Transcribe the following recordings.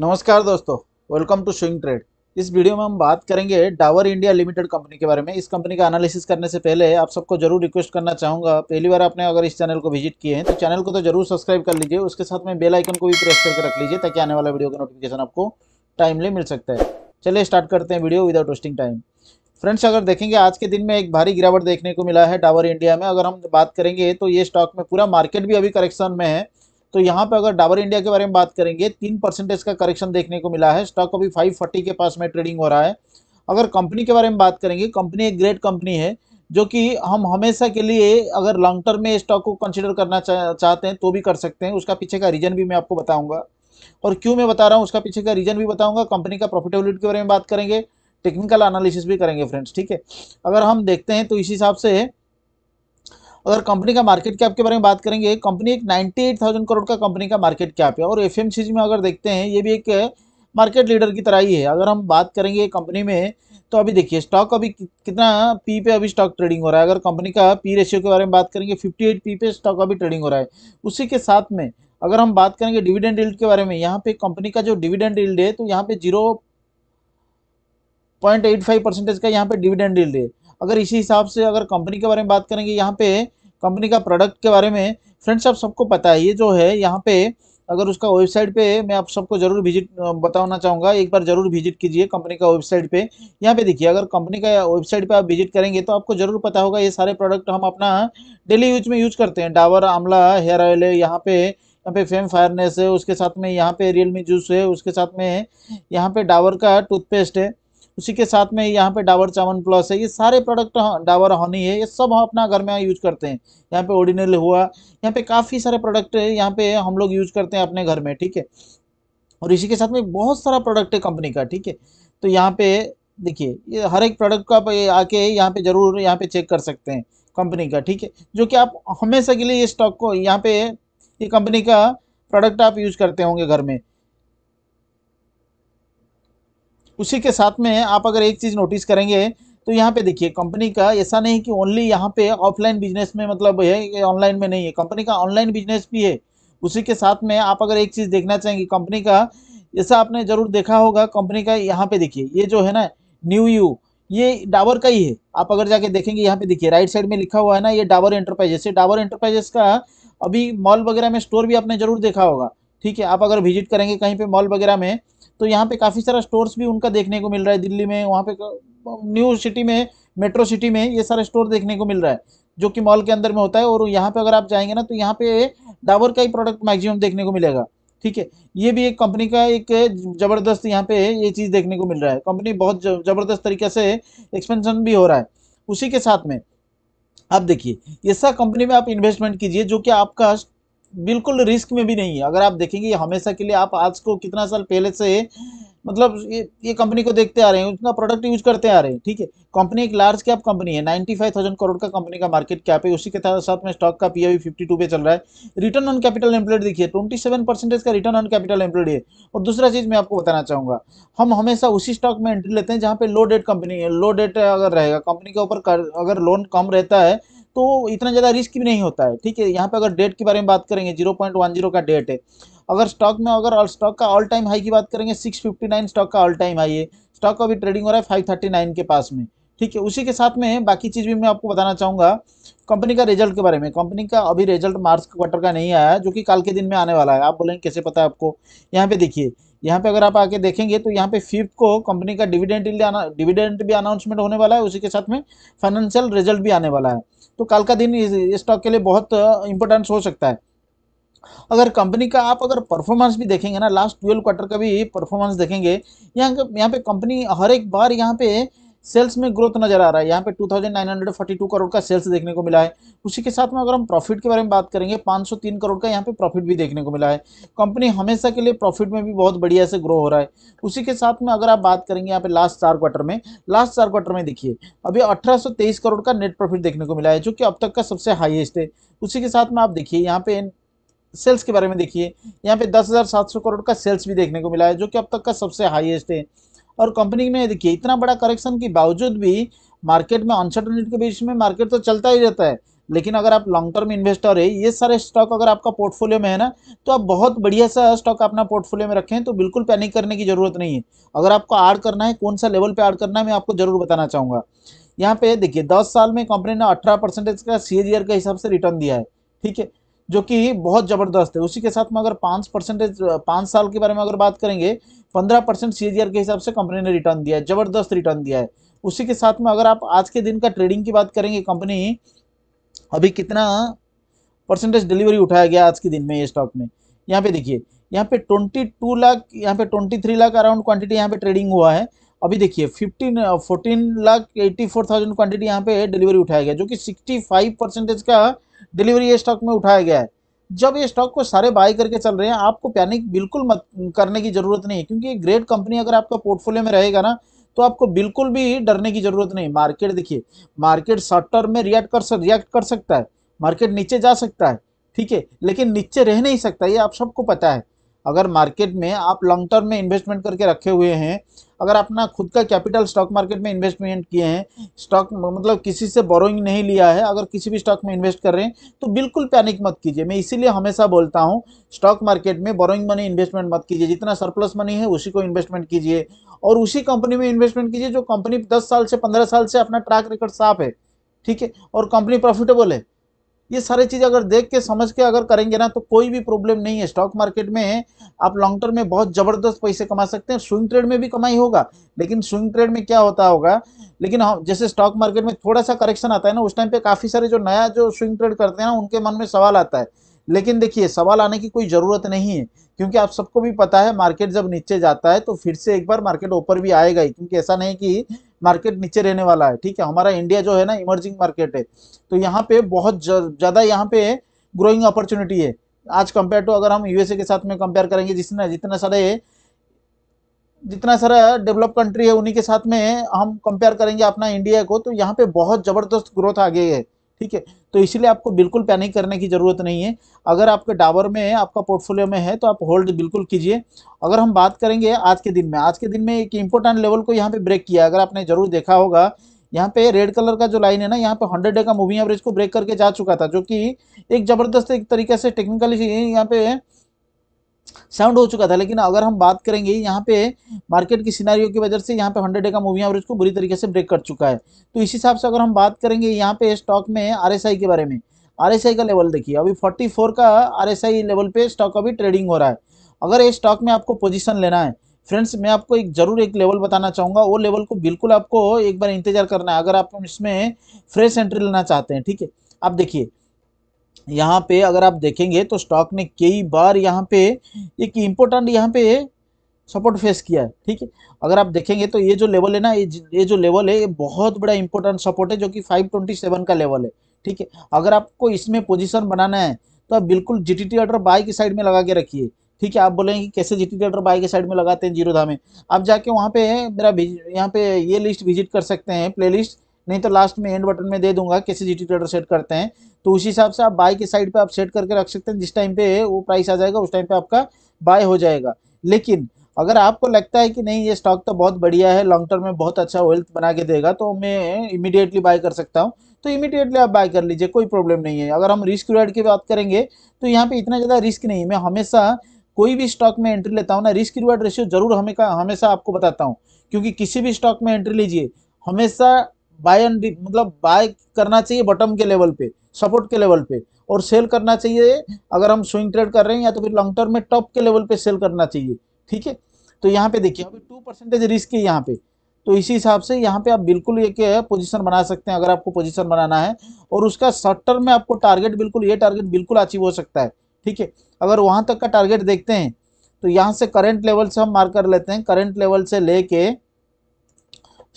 नमस्कार दोस्तों welcome to swing trade इस वीडियो में हम बात करेंगे डावर इंडिया लिमिटेड कंपनी के बारे में इस कंपनी का एनालिसिस करने से पहले आप सबको जरूर रिक्वेस्ट करना चाहूँगा पहली बार आपने अगर इस चैनल को विजिट किए हैं तो चैनल को तो जरूर सब्सक्राइब कर लीजिए उसके साथ में बेल आइकन को भी प्रेस करके रख लीजिए ताकि आने वाला वीडियो का नोटिफिकेशन आपको टाइमली मिल सकता है चलिए स्टार्ट करते हैं video without wasting time friends अगर देखेंगे आज के दिन में एक भारी गिरावट देखने को मिला है डावर इंडिया में अगर हम बात करेंगे तो ये स्टॉक में पूरा मार्केट भी अभी करेक्शन में है तो यहाँ पर अगर डाबर इंडिया के बारे में बात करेंगे तीन परसेंटेज का करेक्शन देखने को मिला है स्टॉक अभी फाइव फोर्टी के पास में ट्रेडिंग हो रहा है अगर कंपनी के बारे में बात करेंगे कंपनी एक ग्रेट कंपनी है जो कि हम हमेशा के लिए अगर लॉन्ग टर्म में स्टॉक को कंसिडर करना चा, चाहते हैं तो भी कर सकते हैं उसका पीछे का रीजन भी मैं आपको बताऊँगा और क्यों मैं बता रहा हूँ उसका पीछे का रीजन भी बताऊंगा कंपनी का प्रॉफिटेबिलिटी के बारे में बात करेंगे टेक्निकल एनालिसिस भी करेंगे फ्रेंड्स ठीक है अगर हम देखते हैं तो इस हिसाब से अगर कंपनी का मार्केट कैप के बारे में बात करेंगे कंपनी एक 98,000 करोड़ का कंपनी का मार्केट कैप है और एफ में अगर देखते हैं ये भी एक मार्केट लीडर की तरह ही है अगर हम बात करेंगे कंपनी में तो अभी देखिए स्टॉक अभी कितना पी पे अभी स्टॉक ट्रेडिंग हो रहा है अगर कंपनी का पी रेशियो के बारे में बात करेंगे फिफ्टी पी पे स्टॉक अभी ट्रेडिंग हो रहा है उसी के साथ में अगर हम बात करेंगे डिविडेंड रिल्ड के बारे में यहाँ पे कंपनी का जो डिविडेंड रिल्ड है तो यहाँ पे zero point eight five percentage का यहाँ पे डिविडेंड रिल्ड है अगर इसी हिसाब से अगर कंपनी के बारे में बात करेंगे यहाँ पे कंपनी का प्रोडक्ट के बारे में फ्रेंड्स आप सबको पता है ये जो है यहाँ पे अगर उसका वेबसाइट पे मैं आप सबको जरूर विजिट बताना चाहूँगा एक बार जरूर विजिट कीजिए कंपनी का वेबसाइट पे यहाँ पे देखिए अगर कंपनी का वेबसाइट पे आप विजिट करेंगे तो आपको जरूर पता होगा ये सारे प्रोडक्ट हम अपना डेली यूज में यूज करते हैं डावर आमला हेयर ऑयल है यहाँ पे यहाँ पे फेम फायरनेस है उसके साथ में यहाँ पे रियलमी जूस है उसके साथ में यहाँ पे डावर का टूथपेस्ट है उसी के साथ में यहाँ पे डाबर चावन प्लस है ये सारे प्रोडक्ट डाबर हनी है ये सब हम अपना घर में यूज करते हैं यहाँ पे ओरिजिनल हुआ यहाँ पे काफ़ी सारे प्रोडक्ट है यहाँ पे हम लोग यूज करते हैं अपने घर में ठीक है और इसी के साथ में बहुत सारा प्रोडक्ट है कंपनी का ठीक है तो यहाँ पे देखिए ये हर एक प्रोडक्ट को आप आके यहाँ पे ज़रूर यहाँ पे चेक कर सकते हैं कंपनी का ठीक है जो कि आप हमेशा के लिए ये स्टॉक को यहाँ पे ये कंपनी का प्रोडक्ट आप यूज करते होंगे घर में उसी के साथ में आप अगर एक चीज़ नोटिस करेंगे तो यहाँ पे देखिए कंपनी का ऐसा नहीं कि ओनली यहाँ पे ऑफलाइन बिजनेस में मतलब है ऑनलाइन में नहीं है कंपनी का ऑनलाइन बिजनेस भी है उसी के साथ में आप अगर एक चीज़ देखना चाहेंगे कंपनी का ऐसा आपने ज़रूर देखा होगा कंपनी का यहाँ पे देखिए ये जो है ना न्यू यू ये डावर का ही है आप अगर जाके देखेंगे यहाँ पे देखिए राइट साइड में लिखा हुआ है ना ये डावर एंटरप्राइजेस ये डावर एंटरप्राइजेस का अभी मॉल वगैरह में स्टोर भी आपने ज़रूर देखा होगा ठीक है आप अगर विजिट करेंगे कहीं पर मॉल वगैरह में तो यहाँ पे काफ़ी सारा स्टोर्स भी उनका देखने को मिल रहा है दिल्ली में वहाँ पे न्यू सिटी में मेट्रो सिटी में ये सारा स्टोर देखने को मिल रहा है जो कि मॉल के अंदर में होता है और यहाँ पे अगर आप जाएंगे ना तो यहाँ पे डाबर का ही प्रोडक्ट मैक्सिमम देखने को मिलेगा ठीक है ये भी एक कंपनी का एक ज़बरदस्त यहाँ पे ये चीज़ देखने को मिल रहा है कंपनी बहुत ज़बरदस्त तरीके से एक्सपेंशन भी हो रहा है उसी के साथ में आप देखिए ऐसा कंपनी में आप इन्वेस्टमेंट कीजिए जो कि आपका बिल्कुल रिस्क में भी नहीं है अगर आप देखेंगे हमेशा के लिए आप आज को कितना साल पहले से मतलब ये ये कंपनी को देखते आ रहे हैं उसका प्रोडक्ट यूज करते आ रहे हैं ठीक है कंपनी एक लार्ज कैप कंपनी है नाइन्टी फाइव थाउजेंड करोड़ का कंपनी का मार्केट कैप है उसी के साथ में स्टॉक का पीआई टू पे चल रहा है रिटर्न ऑन कैपिटल एम्प्लॉयड देखिए ट्वेंटी सेवन परसेंटेज का रिटर्न ऑन कैपिटल एम्प्लॉयड है और दूसरा चीज मैं आपको बताना चाहूंगा हम हमेशा उसी स्टॉक में एंट्री लेते हैं जहाँ पे लो डेट कंपनी है लो डेट अगर रहेगा कंपनी के ऊपर अगर लोन कम रहता है तो इतना ज़्यादा रिस्क भी नहीं होता है ठीक है यहाँ पर अगर डेट के बारे में बात करेंगे जीरो पॉइंट वन जीरो का डेट है अगर स्टॉक में अगर स्टॉक का ऑल टाइम हाई की बात करेंगे सिक्स फिफ्टी नाइन स्टॉक का ऑल टाइम हाई है स्टॉक अभी ट्रेडिंग हो रहा है फाइव थर्टी नाइन के पास में ठीक है उसी के साथ में बाकी चीज़ भी मैं आपको बताना चाहूँगा कंपनी का रिजल्ट के बारे में कंपनी का अभी रिजल्ट मार्च क्वार्टर का नहीं आया जो कि कल के दिन में आने वाला है आप बोलेंगे कैसे पता है आपको यहाँ पे देखिए यहाँ पे अगर आप आके देखेंगे तो यहाँ पे फिफ्थ को कंपनी का डिविडेंट डिविडेंट भी अनाउंसमेंट होने वाला है उसी के साथ में फाइनेंशियल रिजल्ट भी आने वाला है तो कल का दिन इस स्टॉक के लिए बहुत इंपॉर्टेंस हो सकता है अगर कंपनी का आप अगर परफॉर्मेंस भी देखेंगे ना लास्ट ट्वेल्व क्वार्टर का भी परफॉर्मेंस देखेंगे यहाँ यहाँ पे कंपनी हर एक बार यहाँ पे सेल्स में ग्रोथ नजर आ रहा है यहाँ पे 2,942 करोड़ का सेल्स देखने को मिला है उसी के साथ में अगर हम प्रॉफिट के बारे में बात करेंगे 503 करोड़ का यहाँ पे प्रॉफिट भी देखने को मिला है कंपनी हमेशा के लिए प्रॉफिट में भी बहुत बढ़िया से ग्रो हो रहा है उसी के साथ में अगर आप बात करेंगे यहाँ पे लास्ट चार क्वार्टर में लास्ट चार क्वार्टर में देखिए अभी अठारह करोड़ का नेट प्रॉफिट देखने को मिला है जो कि अब तक का सबसे हाइएस्ट है उसी के साथ में आप देखिए यहाँ पे सेल्स के बारे में देखिए यहाँ पे दस करोड़ का सेल्स भी देखने को मिला है जो कि अब तक का सबसे हाईएस्ट है और कंपनी में देखिए इतना बड़ा करेक्शन के बावजूद भी मार्केट में अनसठ के बीच में मार्केट तो चलता ही रहता है लेकिन अगर आप लॉन्ग टर्म इन्वेस्टर है ये सारे स्टॉक अगर आपका पोर्टफोलियो में है ना तो आप बहुत बढ़िया सा स्टॉक अपना पोर्टफोलियो में रखें तो बिल्कुल पैनिक करने की ज़रूरत नहीं है अगर आपको ऐड करना है कौन सा लेवल पे ऐड करना है मैं आपको ज़रूर बताना चाहूंगा यहाँ पे देखिए दस साल में कंपनी ने अठारह परसेंटेज का सी का हिसाब से रिटर्न दिया है ठीक है जो कि बहुत ज़बरदस्त है उसी के साथ में अगर पाँच परसेंटेज पाँच साल के बारे में अगर बात करेंगे पंद्रह परसेंट सी के हिसाब से कंपनी ने रिटर्न दिया है ज़बरदस्त रिटर्न दिया है उसी के साथ में अगर आप आज के दिन का ट्रेडिंग की बात करेंगे कंपनी अभी कितना परसेंटेज डिलीवरी उठाया गया आज के दिन में ये स्टॉक में यहाँ पे देखिए यहाँ पे 22 लाख यहाँ पे 23 लाख अराउंड क्वांटिटी यहाँ पे ट्रेडिंग हुआ है अभी देखिए 15 14 लाख 84,000 क्वांटिटी यहाँ पे डिलीवरी उठाया गया जो कि 65 परसेंटेज का डिलीवरी ये स्टॉक में उठाया गया है जब ये स्टॉक को सारे बाय करके चल रहे हैं आपको पैनिक बिल्कुल मत करने की ज़रूरत नहीं है क्योंकि ग्रेट कंपनी अगर आपका पोर्टफोलियो में रहेगा ना तो आपको बिल्कुल भी डरने की ज़रूरत नहीं मार्केट देखिए मार्केट शॉर्ट टर्म में रिएक्ट कर रिएक्ट कर सकता है मार्केट नीचे जा सकता है ठीक है लेकिन नीचे रह नहीं सकता ये आप सबको पता है अगर मार्केट में आप लॉन्ग टर्म में इन्वेस्टमेंट करके रखे हुए हैं अगर अपना खुद का कैपिटल स्टॉक मार्केट में इन्वेस्टमेंट किए हैं स्टॉक मतलब किसी से बोरोइंग नहीं लिया है अगर किसी भी स्टॉक में इन्वेस्ट कर रहे हैं तो बिल्कुल पैनिक मत कीजिए मैं इसीलिए हमेशा बोलता हूँ स्टॉक मार्केट में बोरोइंग मनी इन्वेस्टमेंट मत कीजिए जितना सरप्लस मनी है उसी को इन्वेस्टमेंट कीजिए और उसी कंपनी में इन्वेस्टमेंट कीजिए जो कंपनी दस साल से पंद्रह साल से अपना ट्रैक रिकॉर्ड साफ है ठीक है और कंपनी प्रॉफिटेबल है ये सारी चीज़ अगर देख के समझ के अगर करेंगे ना तो कोई भी प्रॉब्लम नहीं है स्टॉक मार्केट में आप लॉन्ग टर्म में बहुत ज़बरदस्त पैसे कमा सकते हैं स्विंग ट्रेड में भी कमाई होगा लेकिन स्विंग ट्रेड में क्या होता होगा लेकिन हम हाँ, जैसे स्टॉक मार्केट में थोड़ा सा करेक्शन आता है ना उस टाइम पे काफ़ी सारे जो नया जो स्विंग ट्रेड करते हैं ना उनके मन में सवाल आता है लेकिन देखिए सवाल आने की कोई ज़रूरत नहीं है क्योंकि आप सबको भी पता है मार्केट जब नीचे जाता है तो फिर से एक बार मार्केट ऊपर भी आएगा ही क्योंकि ऐसा नहीं कि मार्केट नीचे रहने वाला है ठीक है हमारा इंडिया जो है ना इमर्जिंग मार्केट है तो यहाँ पे बहुत ज़्यादा यहाँ पे ग्रोइंग अपॉर्चुनिटी है आज कंपेयर टू अगर हम यूएसए के साथ में कंपेयर करेंगे जिसने जितना सारे जितना सारा डेवलप कंट्री है उन्हीं के साथ में हम कंपेयर करेंगे अपना इंडिया को तो यहाँ पे बहुत ज़बरदस्त ग्रोथ आ गई है ठीक है तो इसलिए आपको बिल्कुल पैनिक करने की ज़रूरत नहीं है अगर आपके डाबर में है आपका पोर्टफोलियो में है तो आप होल्ड बिल्कुल कीजिए अगर हम बात करेंगे आज के दिन में आज के दिन में एक इम्पोर्टेंट लेवल को यहाँ पे ब्रेक किया अगर आपने जरूर देखा होगा यहाँ पे रेड कलर का जो लाइन है ना यहाँ पे हंड्रेड डे का मूविंग एवरेज को ब्रेक करके जा चुका था जो कि एक जबरदस्त एक तरीके से टेक्निकली यहाँ पे साउंड हो चुका था लेकिन अगर हम बात करेंगे यहाँ पे मार्केट की सिनारियों की वजह से यहाँ पे हंड्रेड डे का मूविंग एवरेज को बुरी तरीके से ब्रेक कर चुका है तो इस हिसाब से अगर हम बात करेंगे यहाँ पे स्टॉक में आर के बारे में आर का लेवल देखिए अभी फोर्टी का आर लेवल पर स्टॉक अभी ट्रेडिंग हो रहा है अगर ये स्टॉक में आपको पोजिशन लेना है फ्रेंड्स मैं आपको एक ज़रूर एक लेवल बताना चाहूँगा वो लेवल को बिल्कुल आपको एक बार इंतजार करना है अगर आप इसमें फ्रेश एंट्री लेना चाहते हैं ठीक है आप देखिए यहाँ पे अगर आप देखेंगे तो स्टॉक ने कई बार यहाँ पे एक इम्पोर्टेंट यहाँ पे सपोर्ट फेस किया है ठीक है अगर आप देखेंगे तो ये जो लेवल है ना ये ये जो लेवल है ये बहुत बड़ा इम्पोर्टेंट सपोर्ट है जो कि 527 का लेवल है ठीक है अगर आपको इसमें पोजीशन बनाना है तो आप बिल्कुल जी टी ऑर्डर बाई की साइड में लगा के रखिए ठीक है आप बोलेंगे कि कैसे जी टी ऑर्डर बाई के साइड में लगाते हैं जीरो धामे में आप जाके वहाँ पे मेरा यहाँ पे ये लिस्ट विजिट कर सकते हैं प्ले लिस्ट नहीं तो लास्ट में एंड बटन में दे दूंगा कैसे जी टी सेट करते हैं तो उसी हिसाब से आप बाय के साइड पे आप सेट करके रख सकते हैं जिस टाइम पे वो प्राइस आ जाएगा उस टाइम पे आपका बाय हो जाएगा लेकिन अगर आपको लगता है कि नहीं ये स्टॉक तो बहुत बढ़िया है लॉन्ग टर्म में बहुत अच्छा वेल्थ बना के देगा तो मैं इमीडिएटली बाय कर सकता हूँ तो इमीडिएटली आप बाय कर लीजिए कोई प्रॉब्लम नहीं है अगर हम रिस्क रिवार्ड की बात करेंगे तो यहाँ पे इतना ज़्यादा रिस्क नहीं है मैं हमेशा कोई भी स्टॉक में एंट्री लेता हूँ ना रिस्क रिवार्ड रेशियो जरूर हमें हमेशा आपको बताता हूँ क्योंकि किसी भी स्टॉक में एंट्री लीजिए हमेशा बाय एंड मतलब बाय करना चाहिए बॉटम के लेवल पे सपोर्ट के लेवल पे और सेल करना चाहिए अगर हम स्विंग ट्रेड कर रहे हैं या तो फिर लॉन्ग टर्म में टॉप के लेवल पे सेल करना चाहिए ठीक है तो यहाँ पे देखिए अभी टू परसेंटेज रिस्क है यहाँ पे तो इसी हिसाब से यहाँ पे आप बिल्कुल ये पोजिशन बना सकते हैं अगर आपको पोजिशन बनाना है और उसका शॉर्ट टर्म में आपको टारगेट बिल्कुल ये टारगेट बिल्कुल अचीव हो सकता है ठीक है अगर वहाँ तक का टारगेट देखते हैं तो यहाँ से करेंट लेवल से हम मार्क कर लेते हैं करेंट लेवल से लेके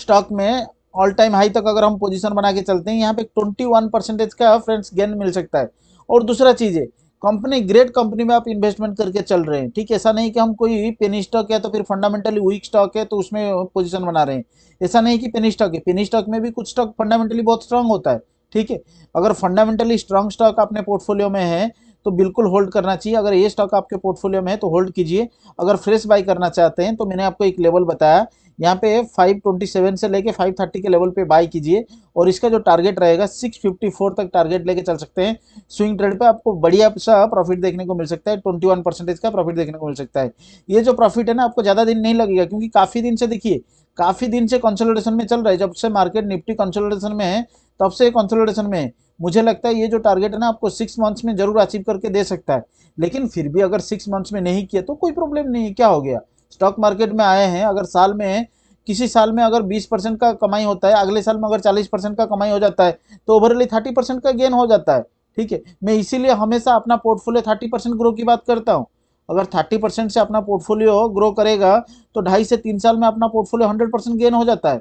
स्टॉक में ऑल टाइम हाई तक अगर हम पोजीशन बना के चलते हैं यहाँ पे 21 परसेंटेज का फ्रेंड्स गेन मिल सकता है और दूसरा चीज़ है कंपनी ग्रेट कंपनी में आप इन्वेस्टमेंट करके चल रहे हैं ठीक ऐसा नहीं कि हम कोई पेनी स्टॉक है तो फिर फंडामेंटली वीक स्टॉक है तो उसमें पोजिशन बना रहे हैं ऐसा नहीं कि पेनी स्टॉक है पेनी स्टॉक में भी कुछ स्टॉक फंडामेंटली बहुत स्ट्रांग होता है ठीक है अगर फंडामेंटली स्ट्रांग स्टॉक अपने पोर्टफोलियो में है तो बिल्कुल होल्ड करना चाहिए अगर ये स्टॉक आपके पोर्टफोलियो में है तो होल्ड कीजिए अगर फ्रेश बाई करना चाहते हैं तो मैंने आपको एक लेवल बताया यहाँ पे 527 से लेके 530 के लेवल पे बाय कीजिए और इसका जो टारगेट रहेगा 654 तक टारगेट लेके चल सकते हैं स्विंग ट्रेड पे आपको बढ़िया सा प्रॉफिट देखने को मिल सकता है 21 परसेंटेज का प्रॉफिट देखने को मिल सकता है ये जो प्रॉफिट है ना आपको ज़्यादा दिन नहीं लगेगा क्योंकि काफ़ी दिन से देखिए काफ़ी दिन से कंसोलिडेशन में चल रहा है जब से मार्केट निफ्टी कंसोलिडेशन में है तब से कंसोलिडेशन में है मुझे लगता है ये जो टारगेट है ना आपको सिक्स मंथ्स में जरूर अचीव करके दे सकता है लेकिन फिर भी अगर सिक्स मंथ्स में नहीं किया तो कोई प्रॉब्लम नहीं है क्या हो गया स्टॉक मार्केट में आए हैं अगर साल में किसी साल में अगर 20 परसेंट का कमाई होता है अगले साल में अगर 40 परसेंट का कमाई हो जाता है तो ओवरली 30 परसेंट का गेन हो जाता है ठीक है मैं इसीलिए हमेशा अपना पोर्टफोलियो 30 परसेंट ग्रो की बात करता हूँ अगर 30 परसेंट से अपना पोर्टफोलियो ग्रो करेगा तो ढाई से तीन साल में अपना पोर्टफोलियो हंड्रेड परसेंट गेन हो जाता है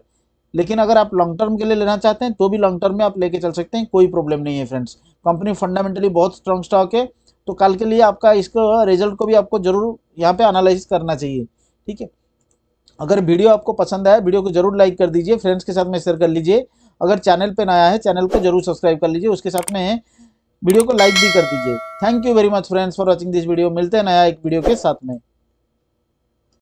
लेकिन अगर आप लॉन्ग टर्म के लिए लेना चाहते हैं तो भी लॉन्ग टर्म में आप लेके चल सकते हैं कोई प्रॉब्लम नहीं है फ्रेंड्स कंपनी फंडामेंटली बहुत स्ट्रॉन्ग स्टॉक है तो कल के लिए आपका इसका रिजल्ट को भी आपको जरूर यहाँ पे एनालाइज करना चाहिए ठीक है अगर वीडियो आपको पसंद आया वीडियो को जरूर लाइक कर दीजिए फ्रेंड्स के साथ में शेयर कर लीजिए अगर चैनल पर नया है चैनल को जरूर सब्सक्राइब कर लीजिए उसके साथ में वीडियो को लाइक भी कर दीजिए thank you very much friends for watching this video मिलते हैं नया एक वीडियो के साथ में